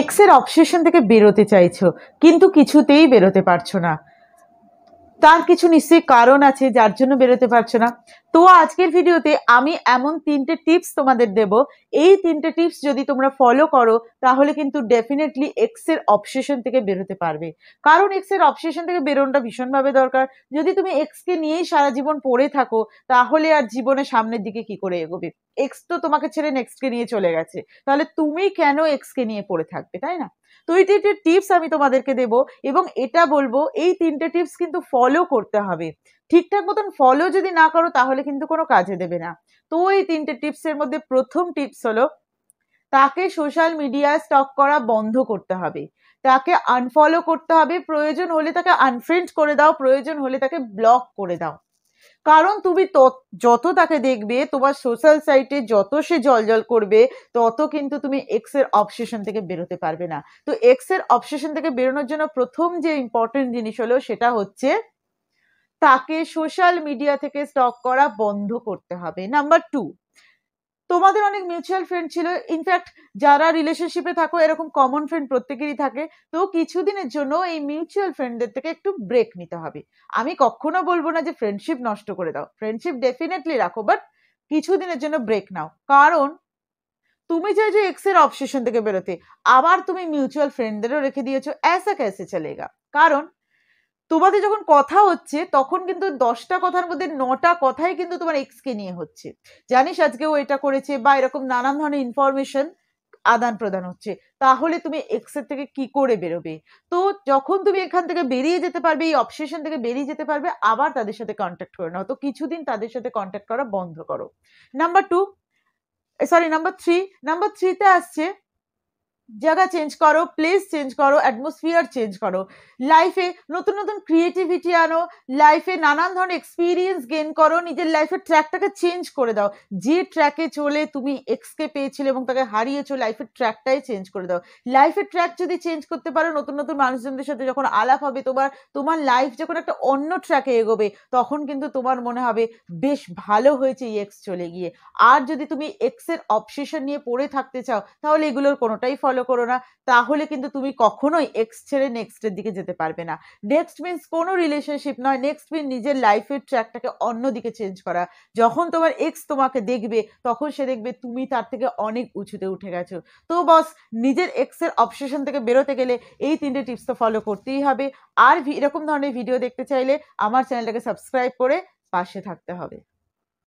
এক্সের অবসেশন থেকে বেরোতে চাইছো কিন্তু কিছুতেই বেরোতে পারছো না তার কিছু নিশ্চয়ই কারণ আছে যার জন্য বেরোতে পারছো না তো আজকের ভিডিওতে আমি এমন তিনটে টিপস তোমাদের দেব এই তিনটে টিপস যদি তোমরা ফলো করো তাহলে কিন্তু ডেফিনেটলি এক্সের অপসেশন থেকে বেরোতে পারবে কারণ এক্সের অপসেশন থেকে বেরোনোটা ভীষণভাবে দরকার যদি তুমি এক্সকে নিয়েই সারা জীবন পড়ে থাকো তাহলে আর জীবনে সামনের দিকে কি করে এগোবে এক্স তো তোমাকে ছেড়ে নেক্সটকে নিয়ে চলে গেছে তাহলে তুমি কেন এক্সকে নিয়ে পড়ে থাকবে তাই না তো এই তিনটে টিপস আমি তোমাদেরকে দেব এবং এটা বলবো এই তিনটে টিপস কিন্তু ফলো করতে হবে ঠিকঠাক মতন ফলো যদি না করো তাহলে কিন্তু কোনো কাজে দেবে না তো এই তিনটে টিপসের মধ্যে প্রথম টিপস হলো তাকে সোশ্যাল মিডিয়ায় স্টক করা বন্ধ করতে হবে তাকে আনফলো করতে হবে প্রয়োজন হলে তাকে আনফ্রেন্ড করে দাও প্রয়োজন হলে তাকে ব্লক করে দাও কারণ তুমি যত তাকে দেখবে তোমার সোশ্যাল সাইটে যত সে জলজল করবে তত কিন্তু তুমি এক্স এর অবসেশন থেকে বেরোতে পারবে না তো এক্স এর অবসেশন থেকে বেরোনোর জন্য প্রথম যে ইম্পর্টেন্ট জিনিস হলো সেটা হচ্ছে তাকে সোশ্যাল মিডিয়া থেকে স্টক করা বন্ধ করতে হবে নাম্বার টু তোমাদের অনেক মিউচুয়াল ফ্রেন্ড ছিল ইনফ্যাক্ট যারা রিলেশনশিপে থাকো এরকম কমন ফ্রেন্ড প্রত্যেকেরই থাকে তো কিছুদিনের জন্য এই মিউচুয়াল ফ্রেন্ডদের থেকে একটু ব্রেক নিতে হবে আমি কখনো বলবো না যে ফ্রেন্ডশিপ নষ্ট করে দাও ফ্রেন্ডশিপ ডেফিনেটলি রাখো বাট কিছুদিনের জন্য ব্রেক নাও কারণ তুমি চাইছো এক্স এর অবসেশন থেকে বেরোতে আবার তুমি মিউচুয়াল ফ্রেন্ডদেরও রেখে দিয়েছো অ্যাসা ক্যাসে চলেগা কারণ তোমাদের যখন কথা হচ্ছে তখন কিন্তু দশটা কথার মধ্যে নটা কথাই কিন্তু তোমার এক্সকে নিয়ে হচ্ছে জানিস আজকে ও এটা করেছে বা এরকম নানান ধরনের ইনফরমেশন আদান প্রদান হচ্ছে তাহলে তুমি এক্সের থেকে কি করে বেরোবে তো যখন তুমি এখান থেকে বেরিয়ে যেতে পারবে এই অবসেশন থেকে বেরিয়ে যেতে পারবে আবার তাদের সাথে কন্ট্যাক্ট করে নাও তো কিছুদিন তাদের সাথে কন্ট্যাক্ট করা বন্ধ করো number two sorry number three number থ্রিতে আসছে জায়গা চেঞ্জ করো প্লেস চেঞ্জ করো অ্যাটমসফিয়ার চেঞ্জ করো লাইফে নতুন নতুন ক্রিয়েটিভিটি আনো লাইফে নানান ধরনের এক্সপিরিয়েন্স গেন করো নিজের লাইফের ট্র্যাকটাকে চেঞ্জ করে দাও যে ট্র্যাকে চলে তুমি এক্সকে পেয়েছিলে এবং তাকে হারিয়েছো লাইফের ট্র্যাকটাই চেঞ্জ করে দাও লাইফের ট্র্যাক যদি চেঞ্জ করতে পারো নতুন নতুন মানুষজনদের সাথে যখন আলাপ হবে তোমার তোমার লাইফ যখন একটা অন্য ট্র্যাকে এগোবে তখন কিন্তু তোমার মনে হবে বেশ ভালো হয়েছে এই এক্স চলে গিয়ে আর যদি তুমি এক্সের অপশেশন নিয়ে পড়ে থাকতে চাও তাহলে এগুলোর কোনোটাই ফলো ফলো করো না তাহলে কিন্তু তুমি কখনোই এক্স ছেড়ে নেক্সটের দিকে যেতে পারবে না নেক্সট মিনস কোনো রিলেশনশিপ নয় নেক্সট মিন নিজের লাইফের ট্র্যাকটাকে অন্যদিকে চেঞ্জ করা যখন তোমার এক্স তোমাকে দেখবে তখন সে দেখবে তুমি তার থেকে অনেক উঁচুতে উঠে গেছো তো বস নিজের এক্সের অবসেশন থেকে বেরোতে গেলে এই তিনটে টিপস তো ফলো করতেই হবে আর এরকম ধরনের ভিডিও দেখতে চাইলে আমার চ্যানেলটাকে সাবস্ক্রাইব করে পাশে থাকতে হবে